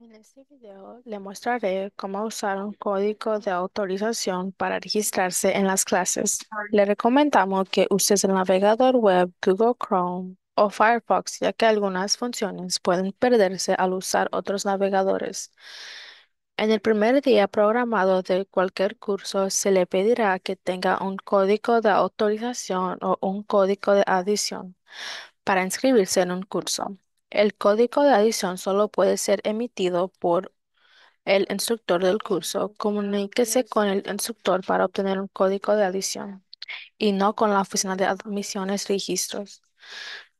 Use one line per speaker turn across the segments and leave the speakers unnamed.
En este video le mostraré cómo usar un código de autorización para registrarse en las clases. Le recomendamos que uses el navegador web Google Chrome o Firefox, ya que algunas funciones pueden perderse al usar otros navegadores. En el primer día programado de cualquier curso, se le pedirá que tenga un código de autorización o un código de adición para inscribirse en un curso. El código de adición solo puede ser emitido por el instructor del curso. Comuníquese con el instructor para obtener un código de adición y no con la Oficina de Admisiones Registros.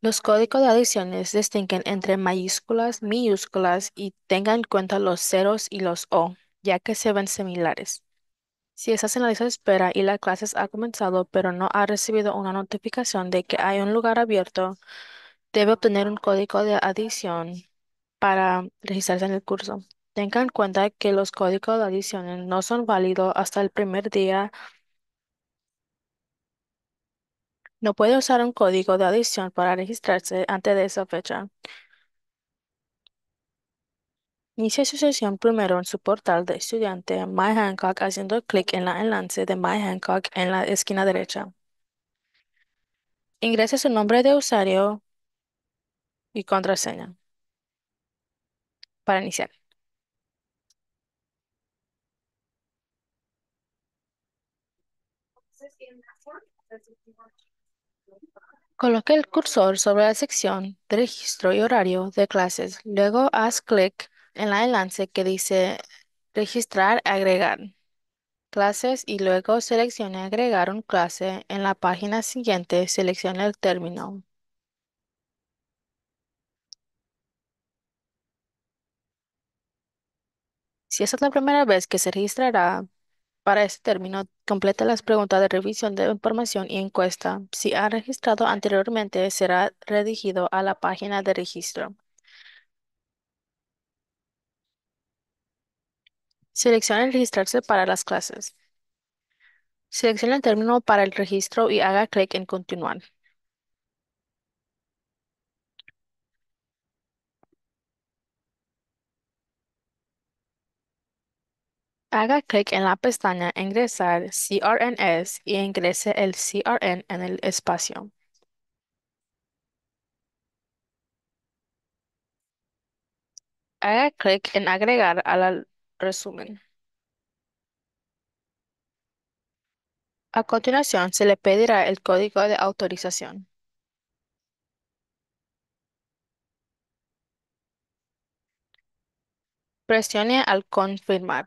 Los códigos de adiciones distinguen entre mayúsculas, minúsculas y tenga en cuenta los ceros y los O, ya que se ven similares. Si estás en la lista de espera y la clase ha comenzado pero no ha recibido una notificación de que hay un lugar abierto, Debe obtener un código de adición para registrarse en el curso. Tenga en cuenta que los códigos de adición no son válidos hasta el primer día. No puede usar un código de adición para registrarse antes de esa fecha. Inicie su sesión primero en su portal de estudiante My Hancock haciendo clic en la enlace de My Hancock en la esquina derecha. Ingrese su nombre de usuario y contraseña para iniciar. Coloque el cursor sobre la sección de registro y horario de clases. Luego haz clic en la enlace que dice registrar, agregar clases y luego seleccione agregar un clase. En la página siguiente seleccione el término Si esta es la primera vez que se registrará para este término, complete las preguntas de revisión de información y encuesta. Si ha registrado anteriormente, será redirigido a la página de registro. Seleccione registrarse para las clases. Seleccione el término para el registro y haga clic en continuar. Haga clic en la pestaña Ingresar CRNS y ingrese el CRN en el espacio. Haga clic en Agregar al resumen. A continuación, se le pedirá el código de autorización. Presione al confirmar.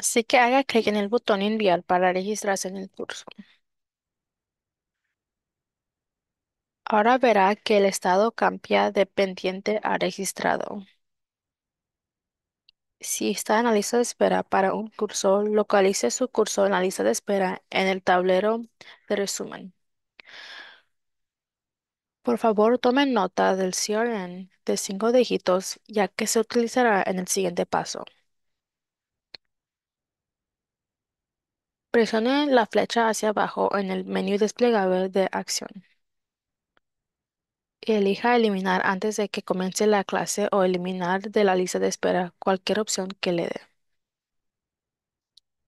Así que haga clic en el botón enviar para registrarse en el curso. Ahora verá que el estado cambia de pendiente a registrado. Si está en la lista de espera para un curso, localice su curso en la lista de espera en el tablero de resumen. Por favor, tome nota del CRN de cinco dígitos, ya que se utilizará en el siguiente paso. Presione la flecha hacia abajo en el menú desplegable de acción y elija eliminar antes de que comience la clase o eliminar de la lista de espera cualquier opción que le dé.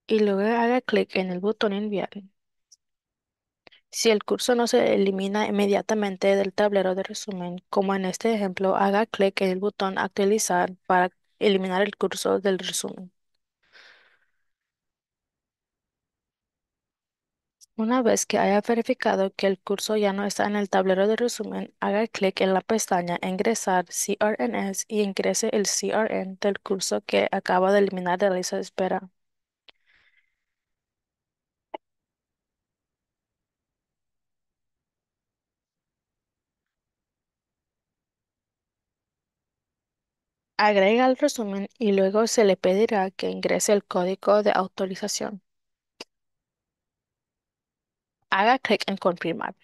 Y luego haga clic en el botón enviar. Si el curso no se elimina inmediatamente del tablero de resumen, como en este ejemplo, haga clic en el botón actualizar para eliminar el curso del resumen. Una vez que haya verificado que el curso ya no está en el tablero de resumen, haga clic en la pestaña Ingresar CRNs y ingrese el CRN del curso que acaba de eliminar de la lista de espera. Agrega el resumen y luego se le pedirá que ingrese el código de autorización. Haga clic en confirmar.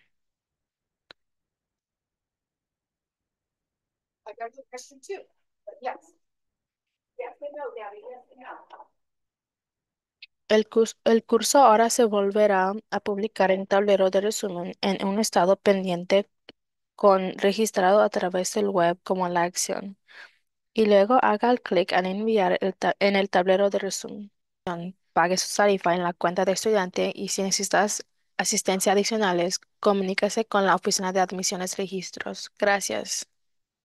El, curso, ahora se volverá a publicar en tablero de resumen en un estado pendiente con registrado a través del web como la acción. Y luego haga clic al enviar en el tablero de resumen. Pague su tarifa en la cuenta de estudiante y si necesitas asistencia adicionales, comuníquese con la Oficina de Admisiones Registros. Gracias.